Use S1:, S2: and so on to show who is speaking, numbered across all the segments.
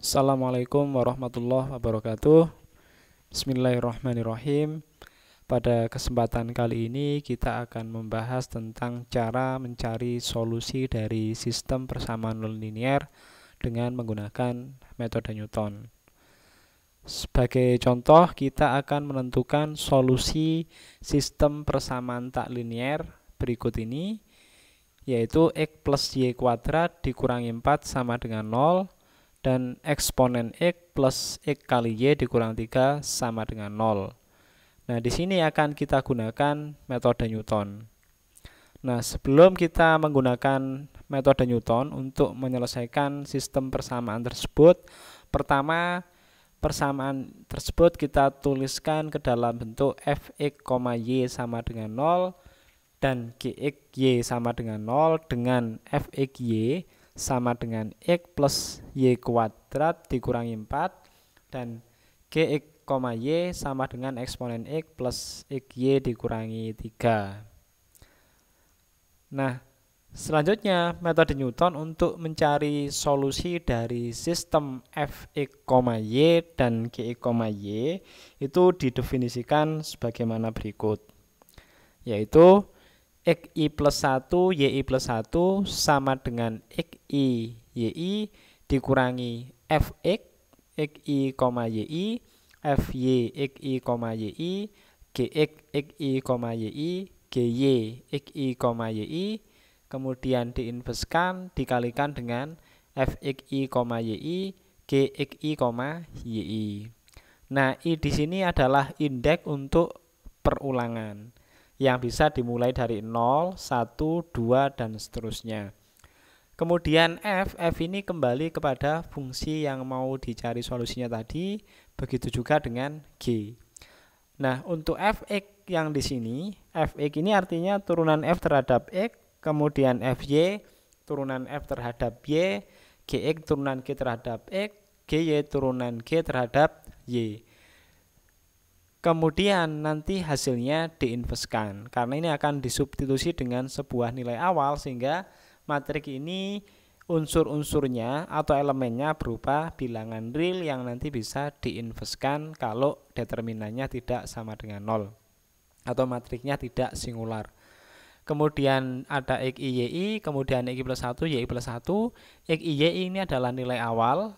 S1: Assalamualaikum warahmatullahi wabarakatuh Bismillahirrahmanirrahim Pada kesempatan kali ini kita akan membahas tentang cara mencari solusi dari sistem persamaan nonlinier dengan menggunakan metode Newton Sebagai contoh kita akan menentukan solusi sistem persamaan tak linier berikut ini yaitu X plus Y kuadrat dikurangi 4 sama dengan 0 dan eksponen x plus x kali y dikurang 3 sama dengan 0. Nah, di sini akan kita gunakan metode Newton. Nah, sebelum kita menggunakan metode Newton untuk menyelesaikan sistem persamaan tersebut, pertama persamaan tersebut kita tuliskan ke dalam bentuk fx, y sama dengan 0 dan gx y sama dengan 0 dengan fx y sama dengan X plus Y kuadrat dikurangi 4 dan GX, Y sama dengan eksponen X plus x y dikurangi 3. Nah, selanjutnya metode Newton untuk mencari solusi dari sistem f Fx, Y dan Gx, Y itu didefinisikan sebagaimana berikut. Yaitu xi plus 1 yi plus 1 sama dengan xi yi dikurangi fx xi, yi fy xi, yi gx xi, yi gy xi, yi kemudian diinveskan dikalikan dengan fxi, yi gxi, yi. Nah, i di sini adalah indeks untuk perulangan yang bisa dimulai dari 0, 1, 2, dan seterusnya. Kemudian f, f ini kembali kepada fungsi yang mau dicari solusinya tadi, begitu juga dengan g. Nah, untuk fx yang di sini, fx ini artinya turunan f terhadap x, kemudian fy turunan f terhadap y, gx turunan g terhadap x, gy turunan g terhadap y. Kemudian nanti hasilnya diinvestkan karena ini akan disubstitusi dengan sebuah nilai awal sehingga matrik ini unsur-unsurnya atau elemennya berupa bilangan real yang nanti bisa diinvestkan kalau determinannya tidak sama dengan nol atau matriknya tidak singular. Kemudian ada XIYI, kemudian XI plus 1, YI plus 1. XIYI ini adalah nilai awal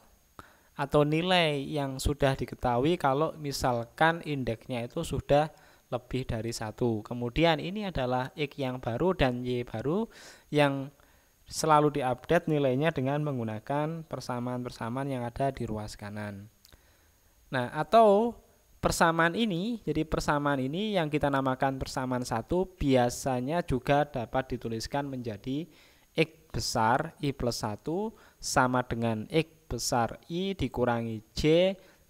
S1: atau nilai yang sudah diketahui kalau misalkan indeksnya itu sudah lebih dari satu. Kemudian ini adalah X yang baru dan Y baru yang selalu diupdate nilainya dengan menggunakan persamaan-persamaan yang ada di ruas kanan. Nah, atau persamaan ini, jadi persamaan ini yang kita namakan persamaan satu biasanya juga dapat dituliskan menjadi X besar, Y plus 1 sama dengan X besar I dikurangi J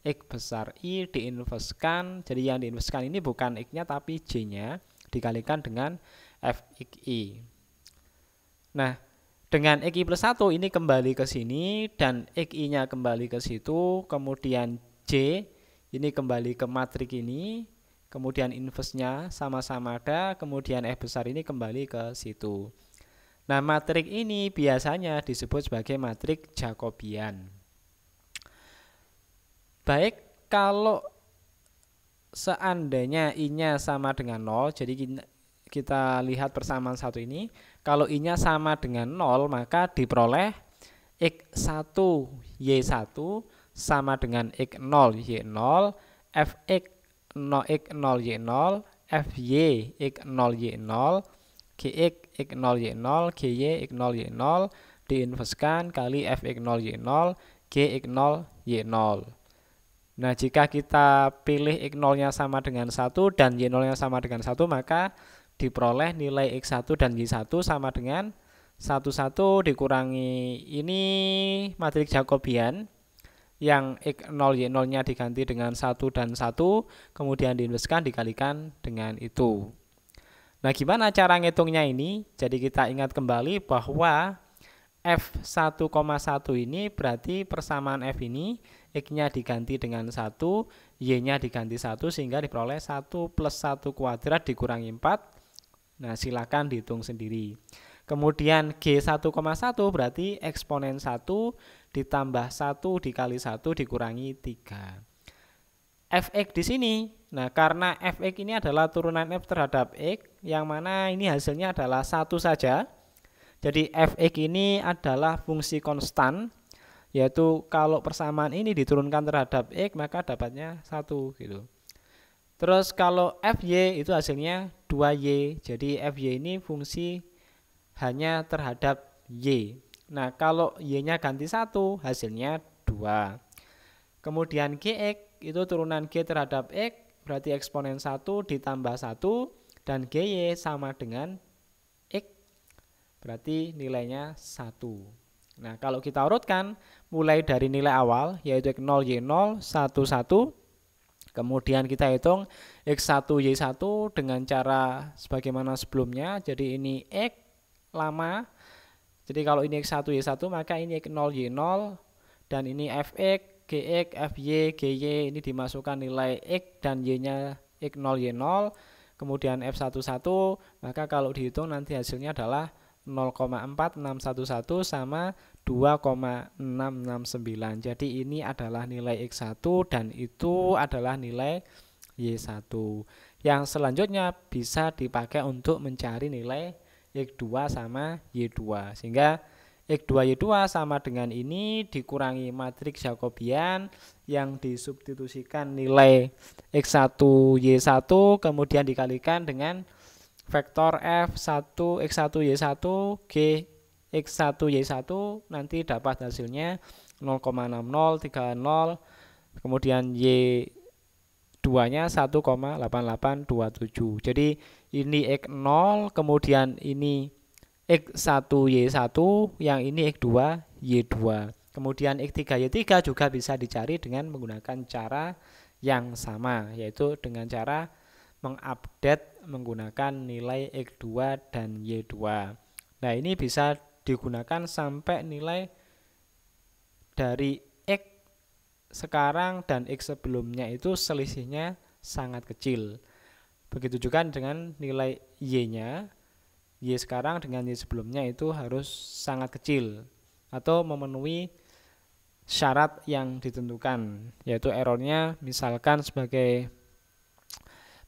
S1: X besar I diinveskan jadi yang diinveskan ini bukan X-nya tapi J-nya dikalikan dengan f FXI nah dengan XI plus 1 ini kembali ke sini dan XI-nya kembali ke situ kemudian J ini kembali ke matrik ini kemudian inversnya sama-sama ada kemudian F besar ini kembali ke situ Nah, matrik ini biasanya disebut sebagai matrik Jacobian. Baik, kalau seandainya i-nya sama dengan 0, jadi kita, lihat persamaan satu ini, kalau i-nya sama dengan 0, maka diperoleh x1 y1 sama dengan x0 y0 fx 0 x0 y0 fy x0 y0 gx x0 y0 gy x0 y0 diinverskan kali f x0 y0 g x0 y0 Nah jika kita pilih x0 nya sama dengan 1 dan y0 nya sama dengan 1 maka diperoleh nilai x1 dan y1 sama dengan 11 dikurangi ini matriks Jacobian yang X0 Y0 nya diganti dengan 1 dan 1 kemudian diinvestkan dikalikan dengan itu. Nah, gimana cara ngitungnya ini? Jadi kita ingat kembali bahwa F1,1 ini berarti persamaan F ini X-nya diganti dengan 1, Y-nya diganti 1 sehingga diperoleh 1 plus 1 kuadrat dikurangi 4. Nah, silakan dihitung sendiri. Kemudian G1,1 berarti eksponen 1 ditambah 1 dikali 1 dikurangi 3 fx di sini. Nah, karena fx ini adalah turunan f terhadap x, yang mana ini hasilnya adalah satu saja. Jadi fx ini adalah fungsi konstan, yaitu kalau persamaan ini diturunkan terhadap x, maka dapatnya satu gitu. Terus kalau FY itu hasilnya 2Y. Jadi FY ini fungsi hanya terhadap Y. Nah, kalau Y-nya ganti satu hasilnya 2. Kemudian GX itu turunan G terhadap X berarti eksponen 1 ditambah 1 dan GY sama dengan X berarti nilainya 1. Nah kalau kita urutkan mulai dari nilai awal yaitu X0, Y0, 1, 1 Kemudian kita hitung X1, Y1 dengan cara sebagaimana sebelumnya. Jadi ini X lama. Jadi kalau ini X1, Y1 maka ini X0, Y0 dan ini Fx gx fy gy ini dimasukkan nilai x dan y-nya x0 y0 kemudian f11 maka kalau dihitung nanti hasilnya adalah 0,4611 sama 2,669 jadi ini adalah nilai x1 dan itu adalah nilai y1 yang selanjutnya bisa dipakai untuk mencari nilai x 2 sama y2 sehingga X2, Y2 sama dengan ini dikurangi matriks Jacobian yang disubstitusikan nilai X1, Y1 kemudian dikalikan dengan vektor F1, X1, Y1, G, X1, Y1 nanti dapat hasilnya 0,6030 kemudian Y 2 nya 1,8827 jadi ini X0 kemudian ini X1Y1 yang ini X2Y2 kemudian X3Y3 juga bisa dicari dengan menggunakan cara yang sama yaitu dengan cara mengupdate menggunakan nilai X2 dan Y2 nah ini bisa digunakan sampai nilai dari X sekarang dan X sebelumnya itu selisihnya sangat kecil begitu juga dengan nilai Y nya Y sekarang dengan Y sebelumnya itu harus sangat kecil atau memenuhi syarat yang ditentukan yaitu errornya misalkan sebagai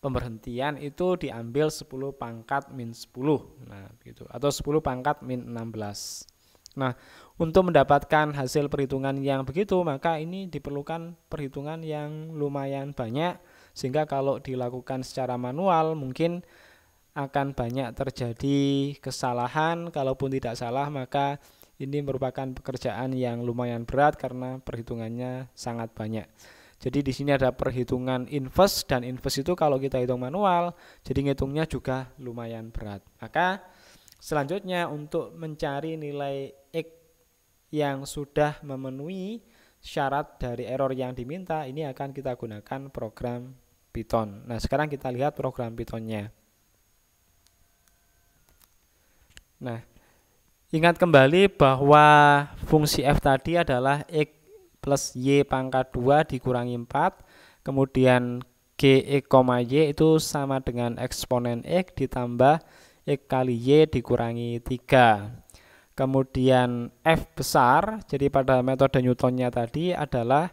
S1: pemberhentian itu diambil 10 pangkat min 10 nah gitu atau 10 pangkat min 16 Nah, untuk mendapatkan hasil perhitungan yang begitu, maka ini diperlukan perhitungan yang lumayan banyak, sehingga kalau dilakukan secara manual, mungkin akan banyak terjadi kesalahan. Kalaupun tidak salah, maka ini merupakan pekerjaan yang lumayan berat karena perhitungannya sangat banyak. Jadi di sini ada perhitungan inverse dan inverse itu kalau kita hitung manual, jadi ngitungnya juga lumayan berat. Maka selanjutnya untuk mencari nilai x yang sudah memenuhi syarat dari error yang diminta, ini akan kita gunakan program Python. Nah, sekarang kita lihat program Pythonnya. nya Nah, ingat kembali bahwa fungsi f tadi adalah x plus y pangkat 2 dikurangi 4, kemudian g GX, e, Y itu sama dengan eksponen X ditambah X kali Y dikurangi 3. Kemudian F besar, jadi pada metode Newtonnya tadi adalah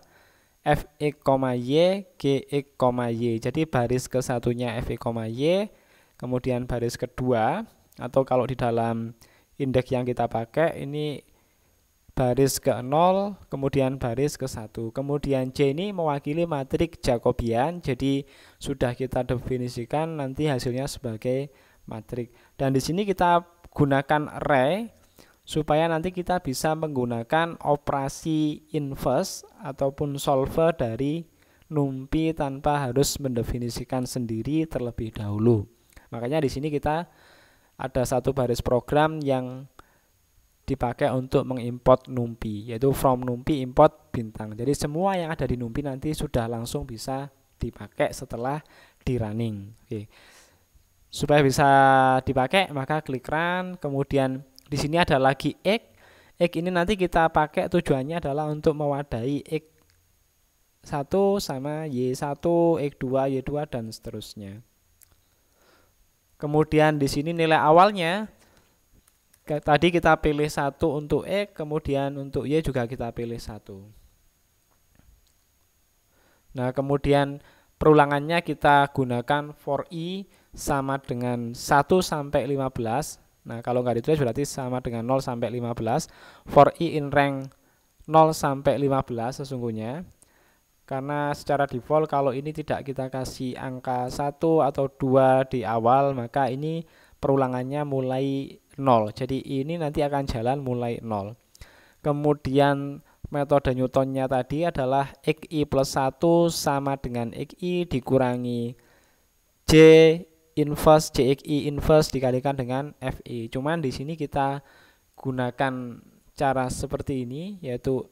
S1: f Fx, e, Y, Gx, e, Y. Jadi baris ke satunya Fx, Y, kemudian baris kedua atau kalau di dalam indeks yang kita pakai ini baris ke 0 kemudian baris ke 1 kemudian C ini mewakili matrik Jacobian jadi sudah kita definisikan nanti hasilnya sebagai matriks dan di sini kita gunakan array supaya nanti kita bisa menggunakan operasi inverse ataupun solver dari NumPy tanpa harus mendefinisikan sendiri terlebih dahulu makanya di sini kita ada satu baris program yang dipakai untuk mengimport Numpy, yaitu from Numpy import bintang. Jadi semua yang ada di Numpy nanti sudah langsung bisa dipakai setelah di running. Oke. Supaya bisa dipakai maka klik run, kemudian di sini ada lagi x. X ini nanti kita pakai tujuannya adalah untuk mewadahi x 1 sama Y1, X2, Y2 dan seterusnya. Kemudian di sini nilai awalnya tadi kita pilih satu untuk x, kemudian untuk Y juga kita pilih satu. Nah, kemudian perulangannya kita gunakan for i sama dengan 1 sampai 15. Nah, kalau nggak ditulis berarti sama dengan 0 sampai 15. For i in rank 0 sampai 15 sesungguhnya karena secara default kalau ini tidak kita kasih angka 1 atau 2 di awal maka ini perulangannya mulai 0 jadi ini nanti akan jalan mulai 0 kemudian metode Newtonnya tadi adalah XI plus 1 sama dengan XI dikurangi J inverse JXI inverse dikalikan dengan FI cuman di sini kita gunakan cara seperti ini yaitu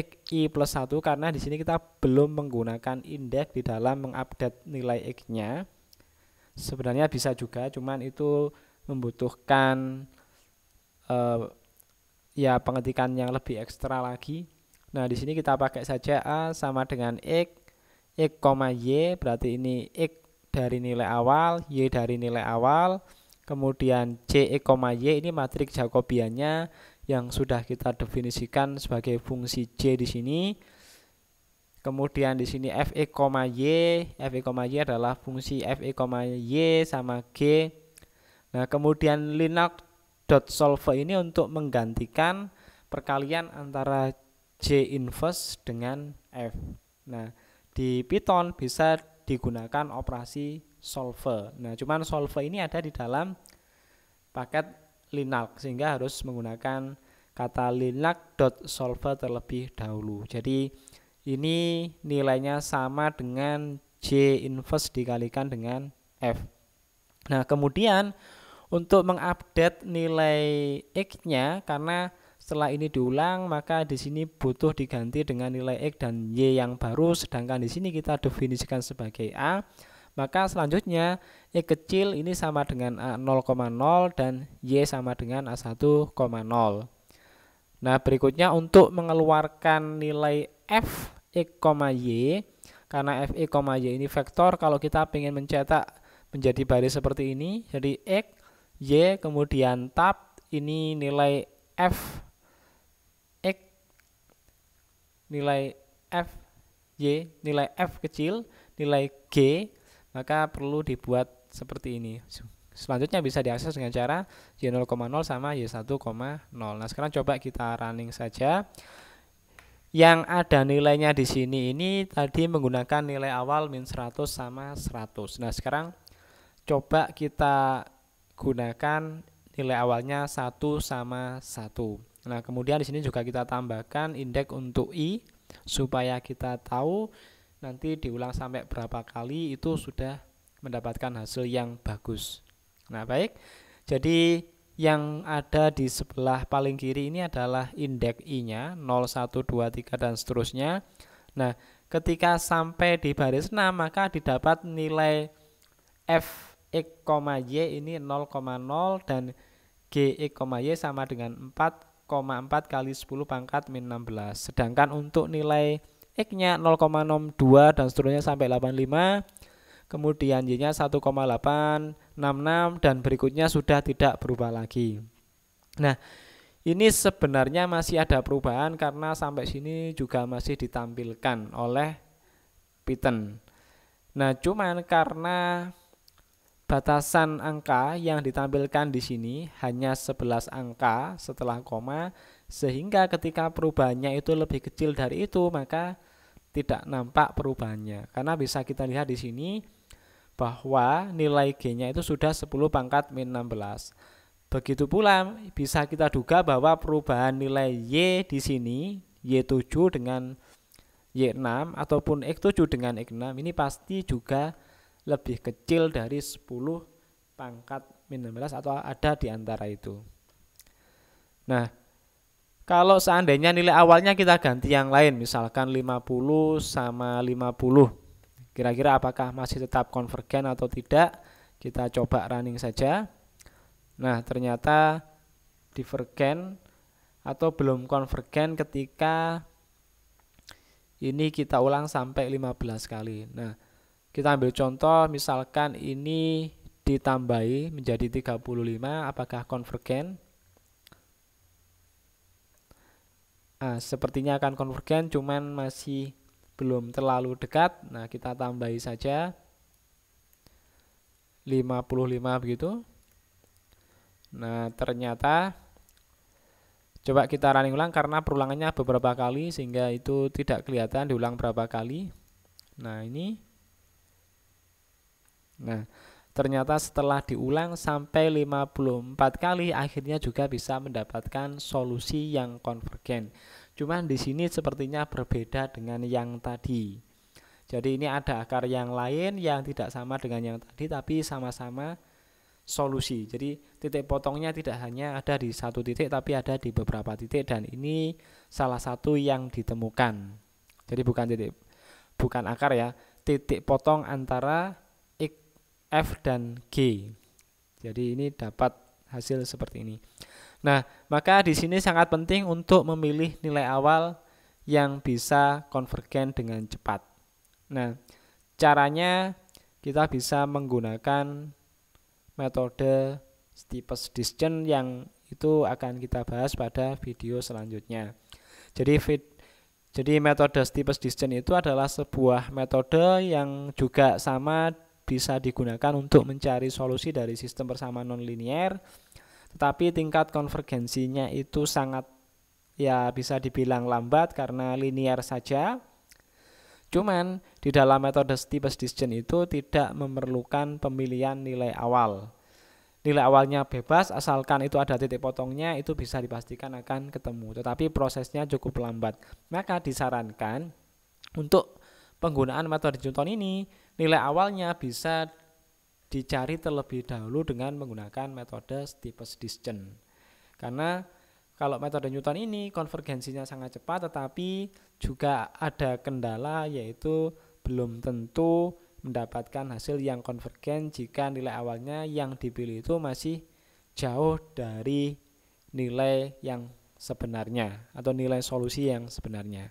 S1: xi plus 1 karena di sini kita belum menggunakan indeks di dalam mengupdate nilai x-nya. Sebenarnya bisa juga, cuman itu membutuhkan uh, ya pengetikan yang lebih ekstra lagi. Nah, di sini kita pakai saja A sama dengan X, X, Y, berarti ini X dari nilai awal, Y dari nilai awal, kemudian C, X, Y, ini matriks Jacobiannya, yang sudah kita definisikan sebagai fungsi J di sini. Kemudian di sini FE, Y, FE, Y adalah fungsi FE, Y sama G. Nah, kemudian solver ini untuk menggantikan perkalian antara J inverse dengan F. Nah, di Python bisa digunakan operasi solver, Nah, cuman solver ini ada di dalam paket Linux sehingga harus menggunakan kata linux.solver terlebih dahulu. Jadi ini nilainya sama dengan J inverse dikalikan dengan F. Nah, kemudian untuk mengupdate nilai X-nya karena setelah ini diulang maka di sini butuh diganti dengan nilai X dan Y yang baru sedangkan di sini kita definisikan sebagai A maka selanjutnya Y kecil ini sama dengan A0,0 dan Y sama dengan A1,0. Nah berikutnya untuk mengeluarkan nilai F, E, Y karena F, E, Y ini vektor kalau kita ingin mencetak menjadi baris seperti ini jadi X, Y kemudian tab ini nilai F X nilai F Y nilai F kecil nilai G maka perlu dibuat seperti ini. Selanjutnya bisa diakses dengan cara Y0,0 sama Y1,0. Nah, sekarang coba kita running saja. Yang ada nilainya di sini ini tadi menggunakan nilai awal min 100 sama 100. Nah, sekarang coba kita gunakan nilai awalnya 1 sama 1. Nah, kemudian di sini juga kita tambahkan indeks untuk i supaya kita tahu nanti diulang sampai berapa kali itu sudah mendapatkan hasil yang bagus. Nah, baik. Jadi yang ada di sebelah paling kiri ini adalah indeks i-nya 0 1 2 3 dan seterusnya. Nah, ketika sampai di baris 6 maka didapat nilai f x, y ini 0,0 dan g x, y sama dengan 4,4 kali 10 pangkat min 16. Sedangkan untuk nilai X-nya 0,62 dan seterusnya sampai 85. Kemudian Y-nya 1,866 dan berikutnya sudah tidak berubah lagi. Nah, ini sebenarnya masih ada perubahan karena sampai sini juga masih ditampilkan oleh Python. Nah, cuman karena batasan angka yang ditampilkan di sini hanya 11 angka setelah koma sehingga ketika perubahannya itu lebih kecil dari itu, maka tidak nampak perubahannya. Karena bisa kita lihat di sini bahwa nilai G-nya itu sudah 10 pangkat min 16. Begitu pula bisa kita duga bahwa perubahan nilai Y di sini, Y7 dengan Y6 ataupun X7 dengan X6 ini pasti juga lebih kecil dari 10 pangkat min 16 atau ada di antara itu. Nah, kalau seandainya nilai awalnya kita ganti yang lain, misalkan 50 sama 50. Kira-kira apakah masih tetap konvergen atau tidak? Kita coba running saja. Nah, ternyata divergen atau belum konvergen ketika ini kita ulang sampai 15 kali. Nah, kita ambil contoh misalkan ini ditambahi menjadi 35 apakah konvergen? nah sepertinya akan konvergen cuman masih belum terlalu dekat nah kita tambahi saja 55 begitu nah ternyata coba kita running ulang karena perulangannya beberapa kali sehingga itu tidak kelihatan diulang berapa kali nah ini nah Ternyata setelah diulang sampai 54 kali akhirnya juga bisa mendapatkan solusi yang konvergen. Cuman di sini sepertinya berbeda dengan yang tadi. Jadi ini ada akar yang lain yang tidak sama dengan yang tadi tapi sama-sama solusi. Jadi titik potongnya tidak hanya ada di satu titik tapi ada di beberapa titik dan ini salah satu yang ditemukan. Jadi bukan titik bukan akar ya, titik potong antara F dan G. Jadi ini dapat hasil seperti ini. Nah, maka di sini sangat penting untuk memilih nilai awal yang bisa konvergen dengan cepat. Nah, caranya kita bisa menggunakan metode steepest distance yang itu akan kita bahas pada video selanjutnya. Jadi fit, jadi metode steepest distance itu adalah sebuah metode yang juga sama bisa digunakan untuk mencari solusi dari sistem persamaan nonlinier tetapi tingkat konvergensinya itu sangat ya bisa dibilang lambat karena linear saja cuman di dalam metode steepest descent itu tidak memerlukan pemilihan nilai awal nilai awalnya bebas asalkan itu ada titik potongnya itu bisa dipastikan akan ketemu tetapi prosesnya cukup lambat maka disarankan untuk penggunaan metode Newton ini Nilai awalnya bisa dicari terlebih dahulu dengan menggunakan metode steepest distance. Karena kalau metode Newton ini konvergensinya sangat cepat tetapi juga ada kendala yaitu belum tentu mendapatkan hasil yang konvergen jika nilai awalnya yang dipilih itu masih jauh dari nilai yang sebenarnya atau nilai solusi yang sebenarnya.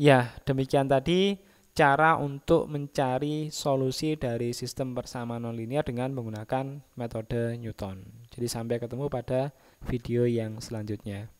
S1: Ya, demikian tadi cara untuk mencari solusi dari sistem persamaan nonlinear dengan menggunakan metode Newton. Jadi sampai ketemu pada video yang selanjutnya.